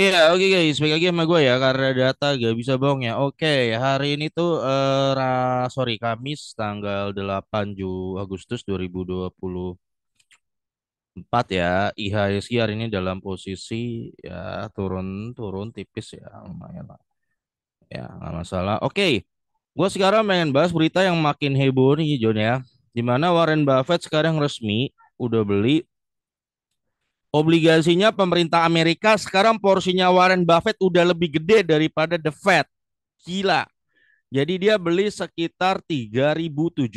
Iya, oke guys, balik lagi sama gue ya karena data gak bisa bohong ya. Oke, hari ini tuh eh ra, sorry Kamis tanggal 8 Ju Agustus 2024 ya. IHSG hari ini dalam posisi ya turun-turun tipis ya, lumayan lah. Ya, gak masalah. Oke. Gue sekarang pengen bahas berita yang makin heboh nih John ya. Di mana Warren Buffett sekarang resmi udah beli obligasinya pemerintah Amerika sekarang porsinya Warren Buffett udah lebih gede daripada The Fed. Gila. Jadi dia beli sekitar 3.700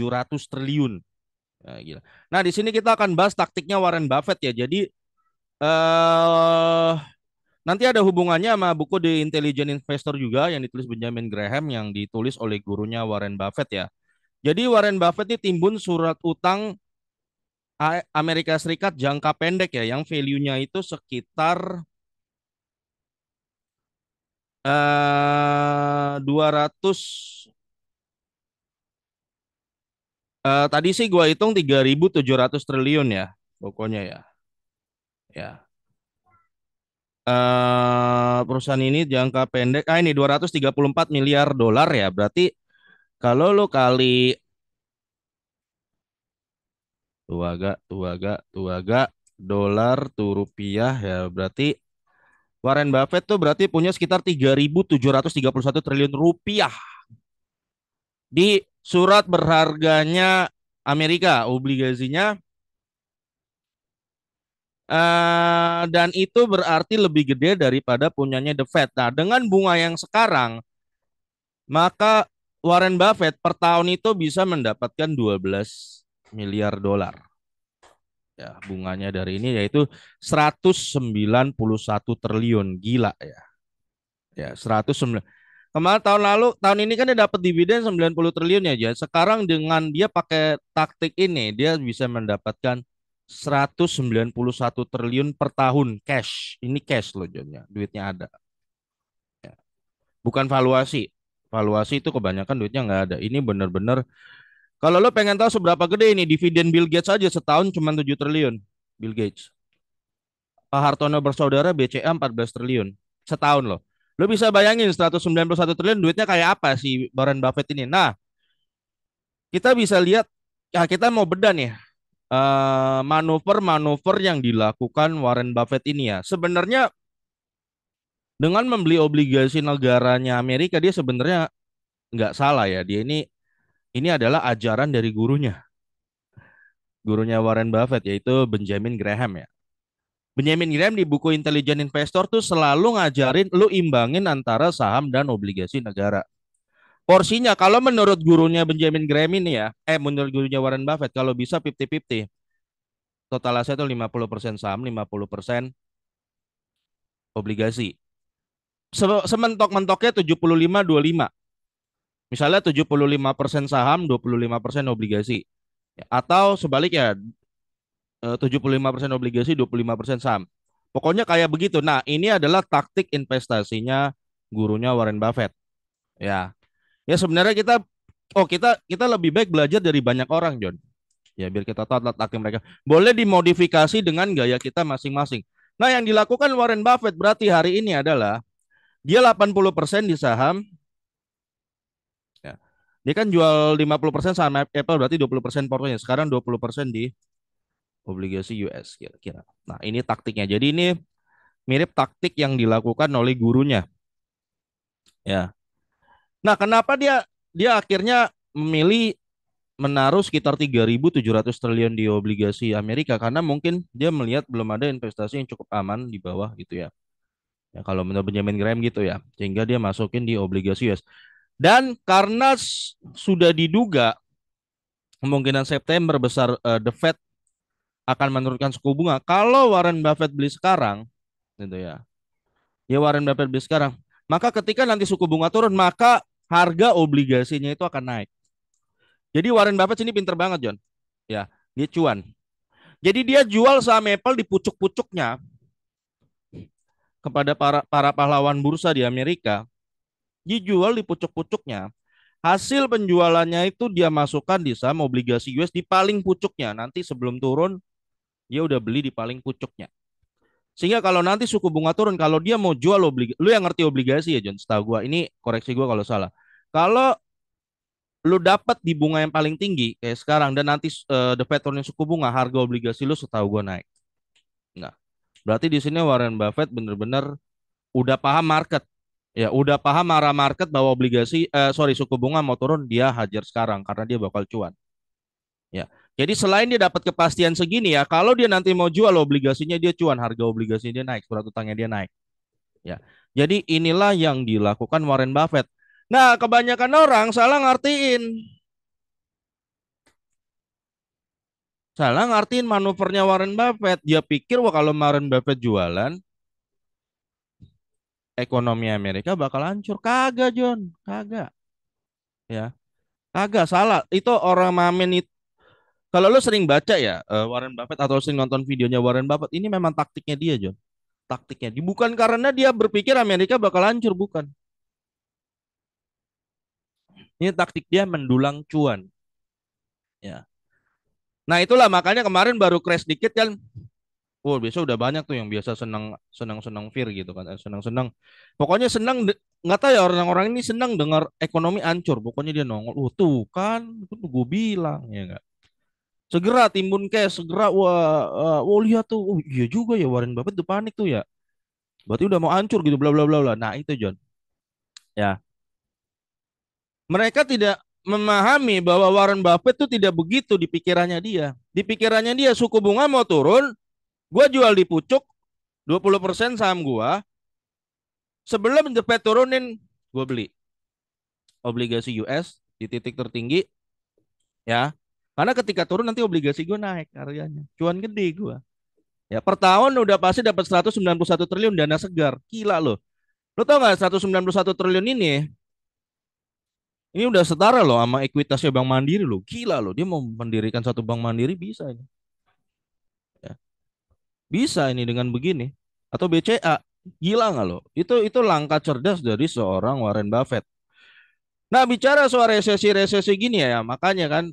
triliun. Nah, gila. Nah, di sini kita akan bahas taktiknya Warren Buffett ya. Jadi eh nanti ada hubungannya sama buku The Intelligent Investor juga yang ditulis Benjamin Graham yang ditulis oleh gurunya Warren Buffett ya. Jadi Warren Buffett ini timbun surat utang Amerika Serikat jangka pendek ya yang value-nya itu sekitar eh uh, 200 Uh, tadi sih gua hitung 3.700 triliun ya, pokoknya ya. Ya. Uh, perusahaan ini jangka pendek, ah ini 234 miliar dolar ya, berarti kalau lo kali tuaga tuaga tuaga dolar tuh rupiah ya berarti Warren Buffett tuh berarti punya sekitar 3.731 triliun rupiah di surat berharganya Amerika obligasinya Uh, dan itu berarti lebih gede daripada punyanya The Fed. Nah, dengan bunga yang sekarang, maka Warren Buffett per tahun itu bisa mendapatkan 12 miliar dolar. Ya, bunganya dari ini yaitu 191 triliun, gila ya. Ya, 109 Kemarin tahun lalu, tahun ini kan dia dapat dividen 90 triliun ya, jadi Sekarang dengan dia pakai taktik ini, dia bisa mendapatkan 191 triliun per tahun cash. Ini cash loh, jadinya, Duitnya ada. Ya. Bukan valuasi. Valuasi itu kebanyakan duitnya nggak ada. Ini benar-benar kalau lo pengen tahu seberapa gede ini dividen Bill Gates aja setahun cuma 7 triliun Bill Gates. Pak Hartono bersaudara BCA 14 triliun setahun loh. Lo bisa bayangin 191 triliun duitnya kayak apa sih Warren Buffett ini. Nah, kita bisa lihat ya kita mau beda nih eh, manuver-manuver yang dilakukan Warren Buffett ini ya. Sebenarnya dengan membeli obligasi negaranya Amerika dia sebenarnya nggak salah ya. Dia ini ini adalah ajaran dari gurunya. Gurunya Warren Buffett yaitu Benjamin Graham ya. Benjamin Graham di buku Intelligent Investor tuh selalu ngajarin lu imbangin antara saham dan obligasi negara. Porsinya kalau menurut gurunya Benjamin Graham ini ya, eh menurut gurunya Warren Buffett kalau bisa 50-50. Total aset itu 50% saham, 50% obligasi. Sementok-mentoknya 75 25 Misalnya 75% saham, 25% obligasi. Atau sebaliknya 75% eh, obligasi, 25% saham. Pokoknya kayak begitu. Nah, ini adalah taktik investasinya gurunya Warren Buffett. Ya. Ya sebenarnya kita oh kita kita lebih baik belajar dari banyak orang, John. Ya, biar kita tahu taktik mereka. Boleh dimodifikasi dengan gaya kita masing-masing. Nah, yang dilakukan Warren Buffett berarti hari ini adalah dia 80% di saham, dia kan jual 50% saham Apple berarti 20% portonya. Sekarang 20% di obligasi US kira-kira. Nah, ini taktiknya. Jadi ini mirip taktik yang dilakukan oleh gurunya. Ya. Nah, kenapa dia dia akhirnya memilih menaruh sekitar 3.700 triliun di obligasi Amerika karena mungkin dia melihat belum ada investasi yang cukup aman di bawah gitu ya. Ya kalau menurut Benjamin Graham gitu ya. Sehingga dia masukin di obligasi US. Dan karena sudah diduga kemungkinan September besar uh, The Fed akan menurunkan suku bunga. Kalau Warren Buffett beli sekarang, gitu ya. Ya Warren Buffett beli sekarang, maka ketika nanti suku bunga turun, maka harga obligasinya itu akan naik. Jadi Warren Buffett ini pinter banget, John. Ya, dia cuan. Jadi dia jual saham Apple di pucuk-pucuknya kepada para para pahlawan bursa di Amerika dijual di pucuk-pucuknya. Hasil penjualannya itu dia masukkan di saham obligasi US di paling pucuknya. Nanti sebelum turun dia udah beli di paling pucuknya. Sehingga kalau nanti suku bunga turun, kalau dia mau jual obligasi, lu yang ngerti obligasi ya John, setahu gue ini koreksi gue kalau salah. Kalau lu dapat di bunga yang paling tinggi kayak sekarang dan nanti uh, the Fed suku bunga, harga obligasi lu setahu gue naik. Nah, berarti di sini Warren Buffett bener-bener udah paham market. Ya, udah paham arah market bahwa obligasi eh, sorry suku bunga mau turun dia hajar sekarang karena dia bakal cuan. Ya. Jadi selain dia dapat kepastian segini ya, kalau dia nanti mau jual obligasinya dia cuan, harga obligasinya dia naik, surat utangnya dia naik. Ya. Jadi inilah yang dilakukan Warren Buffett. Nah, kebanyakan orang salah ngertiin. Salah ngertiin manuvernya Warren Buffett. Dia pikir wah kalau Warren Buffett jualan, ekonomi Amerika bakal hancur. Kagak, John. Kagak. Ya. Kagak salah. Itu orang mamin itu kalau lo sering baca ya eh, Warren Buffett atau sering nonton videonya Warren Buffett, ini memang taktiknya dia, John. Taktiknya. Bukan karena dia berpikir Amerika bakal hancur, bukan. Ini taktik dia mendulang cuan. Ya. Nah, itulah makanya kemarin baru crash dikit kan Wah, biasa udah banyak tuh yang biasa senang senang senang fir gitu kan, senang eh, senang. Pokoknya senang nggak tahu ya orang-orang ini senang dengar ekonomi ancur. Pokoknya dia nongol. wah tuh kan, itu gue bilang ya enggak. Segera timbun cash, segera wah, uh, wah lihat tuh, oh, iya juga ya Warren Buffett tuh panik tuh ya. Berarti udah mau ancur gitu bla bla bla bla. Nah, itu John. Ya. Mereka tidak memahami bahwa Warren Buffett itu tidak begitu di pikirannya dia. Di pikirannya dia suku bunga mau turun, Gue jual di pucuk 20% saham gue. Sebelum The turunin, gue beli obligasi US di titik tertinggi. Ya. Karena ketika turun nanti obligasi gue naik harganya. Cuan gede gue. Ya, per tahun udah pasti dapat 191 triliun dana segar. Gila loh. Lo tau gak 191 triliun ini ini udah setara loh sama ekuitasnya Bank Mandiri loh. Gila loh, dia mau mendirikan satu Bank Mandiri bisa ini. Bisa ini dengan begini atau BCA. Gila nggak lo? Itu itu langkah cerdas dari seorang Warren Buffett. Nah bicara soal resesi-resesi gini ya, makanya kan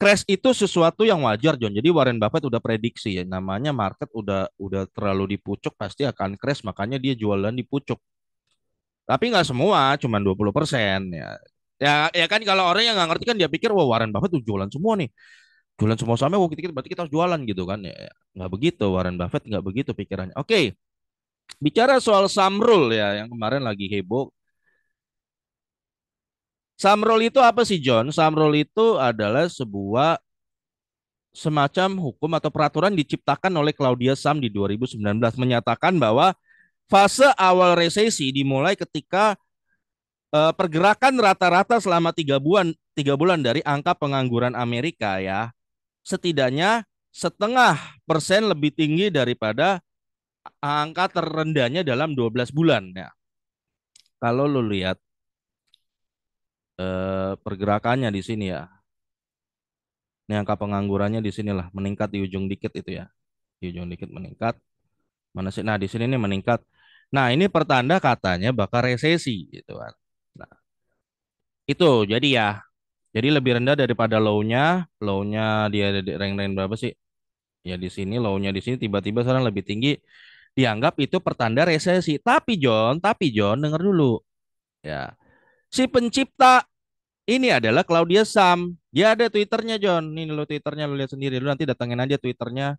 crash itu sesuatu yang wajar John. Jadi Warren Buffett udah prediksi ya namanya market udah udah terlalu dipucuk pasti akan crash makanya dia jualan dipucuk. Tapi nggak semua, cuman 20% ya. Ya ya kan kalau orang yang nggak ngerti kan dia pikir wah Warren Buffett tuh jualan semua nih jualan semua sahamnya oh, dikit kita berarti kita harus jualan gitu kan ya nggak begitu Warren Buffett nggak begitu pikirannya oke okay. bicara soal Samrul ya yang kemarin lagi heboh Samrul itu apa sih John Samrul itu adalah sebuah semacam hukum atau peraturan diciptakan oleh Claudia Sam di 2019 menyatakan bahwa fase awal resesi dimulai ketika eh, pergerakan rata-rata selama tiga bulan tiga bulan dari angka pengangguran Amerika ya setidaknya setengah persen lebih tinggi daripada angka terendahnya dalam 12 bulan ya. Kalau lo lihat eh, pergerakannya di sini ya. Ini angka penganggurannya di sinilah meningkat di ujung dikit itu ya. Di ujung dikit meningkat. Mana sih? Nah, di sini ini meningkat. Nah, ini pertanda katanya bakal resesi gitu kan. Nah, itu jadi ya jadi lebih rendah daripada low-nya. Low-nya dia ada di rank-rank berapa sih? Ya di sini low-nya di sini tiba-tiba sekarang lebih tinggi. Dianggap itu pertanda resesi. Tapi John, tapi John dengar dulu. Ya. Si pencipta ini adalah Claudia Sam. Dia ada Twitternya John. Ini lo Twitternya lo lihat sendiri. Lo nanti datangin aja Twitternya.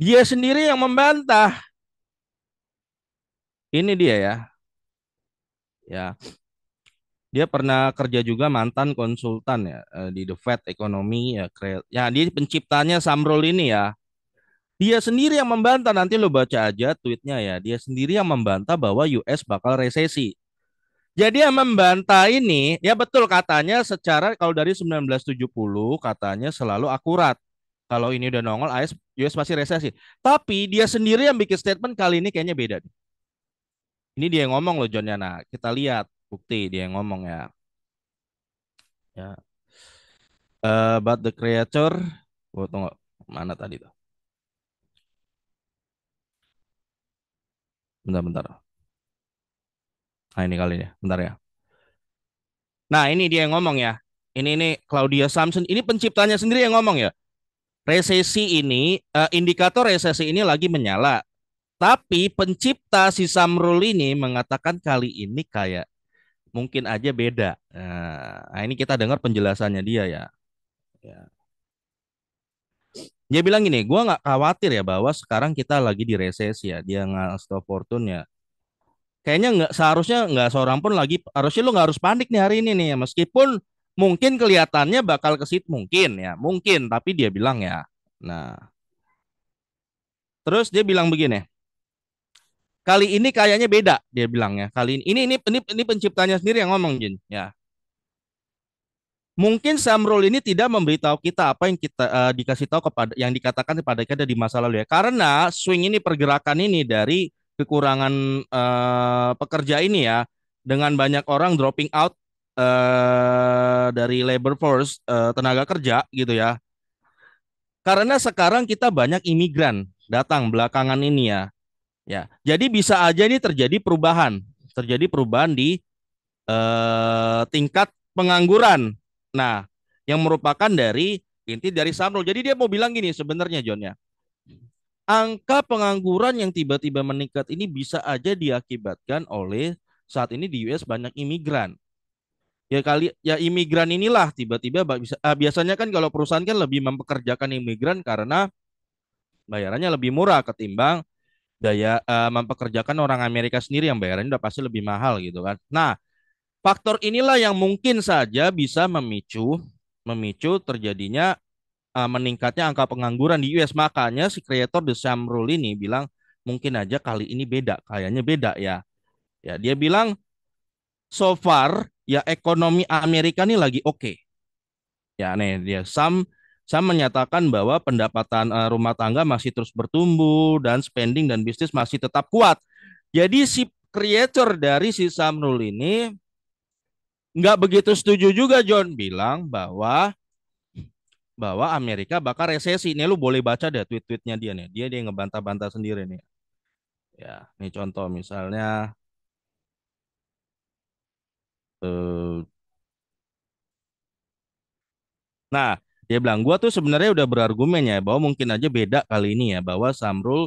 Dia sendiri yang membantah. Ini dia ya. Ya, dia pernah kerja juga mantan konsultan ya eh, di The Fed ekonomi ya ya dia penciptanya Samrol ini ya dia sendiri yang membantah nanti lo baca aja tweetnya ya dia sendiri yang membantah bahwa US bakal resesi jadi yang membantah ini ya betul katanya secara kalau dari 1970 katanya selalu akurat kalau ini udah nongol AS US masih resesi tapi dia sendiri yang bikin statement kali ini kayaknya beda ini dia yang ngomong loh John Yana kita lihat bukti dia yang ngomong ya ya uh, but the creator oh, tunggu mana tadi tuh bentar-bentar nah ini kali ya bentar ya nah ini dia yang ngomong ya ini ini Claudia Samson ini penciptanya sendiri yang ngomong ya resesi ini uh, indikator resesi ini lagi menyala tapi pencipta si Samrul ini mengatakan kali ini kayak mungkin aja beda. Nah, nah, ini kita dengar penjelasannya dia ya. ya. Dia bilang gini, gue nggak khawatir ya bahwa sekarang kita lagi di resesi ya. Dia nggak stop fortune ya. Kayaknya nggak seharusnya nggak seorang pun lagi harusnya lu nggak harus panik nih hari ini nih Meskipun mungkin kelihatannya bakal kesit mungkin ya mungkin tapi dia bilang ya. Nah terus dia bilang begini Kali ini kayaknya beda dia bilangnya. Kali ini ini ini ini, ini penciptanya sendiri yang ngomong Jin, ya. Mungkin Samrul ini tidak memberitahu kita apa yang kita uh, dikasih tahu kepada yang dikatakan kepada kita di masa lalu ya. Karena swing ini pergerakan ini dari kekurangan uh, pekerja ini ya dengan banyak orang dropping out uh, dari labor force uh, tenaga kerja gitu ya. Karena sekarang kita banyak imigran datang belakangan ini ya. Ya, jadi bisa aja ini terjadi perubahan, terjadi perubahan di eh, tingkat pengangguran. Nah, yang merupakan dari inti dari Samro. Jadi dia mau bilang gini sebenarnya John ya. Angka pengangguran yang tiba-tiba meningkat ini bisa aja diakibatkan oleh saat ini di US banyak imigran. Ya kali ya imigran inilah tiba-tiba bisa ah, biasanya kan kalau perusahaan kan lebih mempekerjakan imigran karena bayarannya lebih murah ketimbang daya uh, mempekerjakan orang Amerika sendiri yang bayarannya udah pasti lebih mahal gitu kan. Nah, faktor inilah yang mungkin saja bisa memicu memicu terjadinya uh, meningkatnya angka pengangguran di US. Makanya si kreator The Sam Rule ini bilang mungkin aja kali ini beda, kayaknya beda ya. Ya, dia bilang so far ya ekonomi Amerika ini lagi oke. Okay. Ya nih dia Sam saya menyatakan bahwa pendapatan eh, rumah tangga masih terus bertumbuh dan spending dan bisnis masih tetap kuat. Jadi si creator dari si Samrul ini nggak begitu setuju juga John bilang bahwa bahwa Amerika bakal resesi. Ini lu boleh baca deh tweet-tweetnya dia nih. Dia dia ngebantah-bantah sendiri nih. Ya, ini contoh misalnya eh, Nah, dia bilang gue tuh sebenarnya udah berargumen ya bahwa mungkin aja beda kali ini ya bahwa Samrul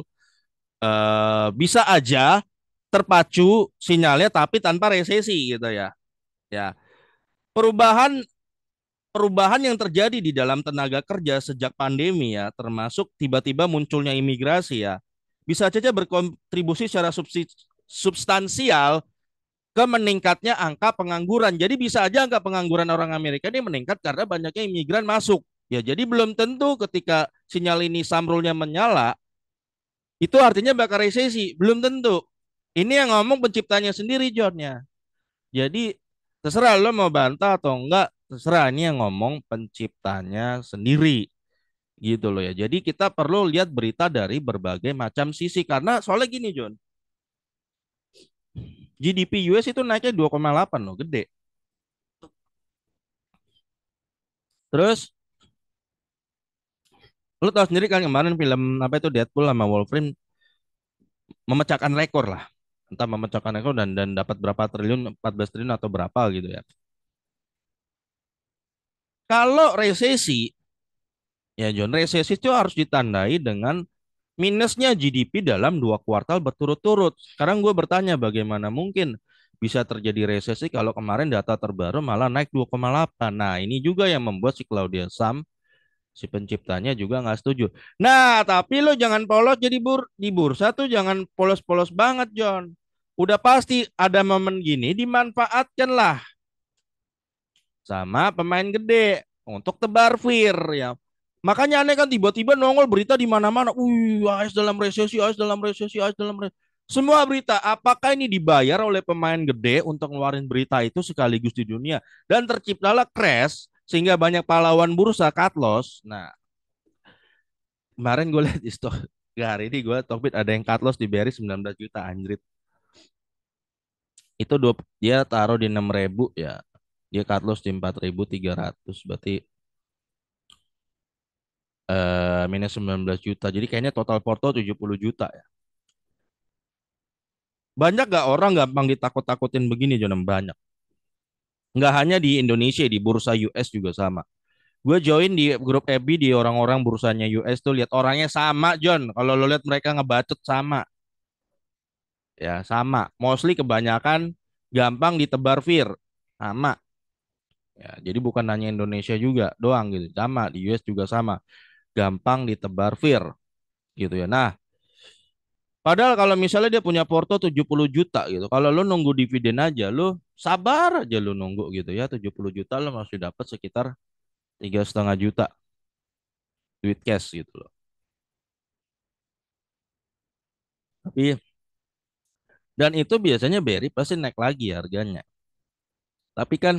uh, bisa aja terpacu sinyalnya tapi tanpa resesi gitu ya. Ya. Perubahan perubahan yang terjadi di dalam tenaga kerja sejak pandemi ya, termasuk tiba-tiba munculnya imigrasi ya, bisa saja berkontribusi secara substansial ke meningkatnya angka pengangguran. Jadi bisa aja angka pengangguran orang Amerika ini meningkat karena banyaknya imigran masuk. Ya, jadi belum tentu ketika sinyal ini samrulnya menyala, itu artinya bakal resesi. Belum tentu. Ini yang ngomong penciptanya sendiri, Johnnya. Jadi terserah lo mau bantah atau enggak, terserah ini yang ngomong penciptanya sendiri. Gitu loh ya. Jadi kita perlu lihat berita dari berbagai macam sisi. Karena soalnya gini, John. GDP US itu naiknya 2,8 loh, gede. Terus Lu tahu sendiri kan kemarin film apa itu Deadpool sama Wolverine memecahkan rekor lah. Entah memecahkan rekor dan dan dapat berapa triliun, 14 triliun atau berapa gitu ya. Kalau resesi ya John resesi itu harus ditandai dengan minusnya GDP dalam dua kuartal berturut-turut. Sekarang gue bertanya bagaimana mungkin bisa terjadi resesi kalau kemarin data terbaru malah naik 2,8. Nah ini juga yang membuat si Claudia Sam si penciptanya juga nggak setuju. Nah, tapi lo jangan polos jadi bur di bursa tuh jangan polos-polos banget, John. Udah pasti ada momen gini dimanfaatkan lah sama pemain gede untuk tebar fear ya. Makanya aneh kan tiba-tiba nongol berita di mana-mana. Uh, AS dalam resesi, AS dalam resesi, AS dalam resesi. Semua berita, apakah ini dibayar oleh pemain gede untuk ngeluarin berita itu sekaligus di dunia? Dan terciptalah crash sehingga banyak pahlawan bursa cut loss. Nah, kemarin gue lihat di stok hari ini gue topit ada yang cut loss di bearish 19 juta anjrit. Itu dua, dia taruh di 6000 ya. Dia cut loss di 4300 berarti eh minus 19 juta. Jadi kayaknya total porto 70 juta ya. Banyak gak orang gampang ditakut-takutin begini Jonem? Banyak. Nggak hanya di Indonesia, di bursa US juga sama. Gue join di grup EB di orang-orang bursanya US tuh lihat orangnya sama, John. Kalau lo lihat mereka ngebacot sama. Ya, sama. Mostly kebanyakan gampang ditebar fear. Sama. Ya, jadi bukan hanya Indonesia juga doang gitu. Sama di US juga sama. Gampang ditebar fear gitu ya. Nah, Padahal kalau misalnya dia punya porto 70 juta gitu. Kalau lu nunggu dividen aja lu sabar aja lu nunggu gitu ya 70 juta lu masih dapat sekitar tiga setengah juta duit cash gitu loh tapi iya. dan itu biasanya beri pasti naik lagi harganya tapi kan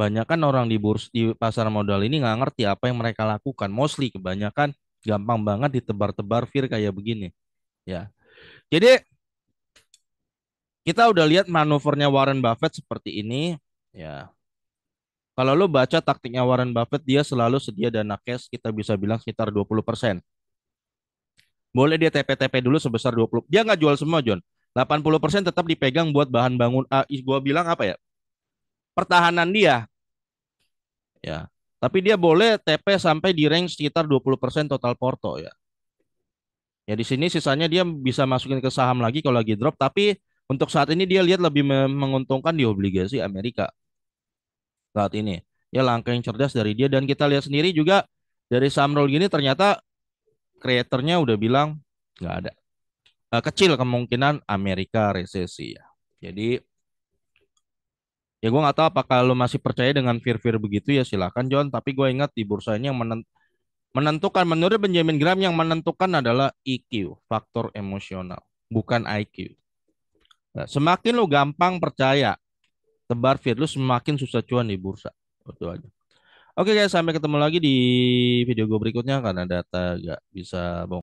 banyakkan orang di burs di pasar modal ini nggak ngerti apa yang mereka lakukan mostly kebanyakan gampang banget ditebar-tebar fir kayak begini ya jadi kita udah lihat manuvernya Warren Buffett seperti ini, ya. Kalau lo baca taktiknya Warren Buffett, dia selalu sedia dana cash, kita bisa bilang sekitar 20%. Boleh dia TP-TP dulu sebesar 20. Dia nggak jual semua, John. 80% tetap dipegang buat bahan bangun. Ah, gua bilang apa ya? Pertahanan dia. Ya. Tapi dia boleh TP sampai di range sekitar 20% total porto ya. Ya di sini sisanya dia bisa masukin ke saham lagi kalau lagi drop, tapi untuk saat ini dia lihat lebih menguntungkan di obligasi Amerika saat ini. Ya langkah yang cerdas dari dia dan kita lihat sendiri juga dari Samrol gini ternyata kreatornya udah bilang nggak ada eh, kecil kemungkinan Amerika resesi ya. Jadi ya gue nggak tahu apakah lo masih percaya dengan fear-fear begitu ya silahkan John. Tapi gue ingat di bursa ini yang menentukan menurut Benjamin Graham yang menentukan adalah EQ faktor emosional bukan IQ. Nah, semakin lu gampang percaya tebar virus, semakin susah cuan di bursa. Itu aja. Oke guys, sampai ketemu lagi di video gue berikutnya karena data gak bisa bongkar.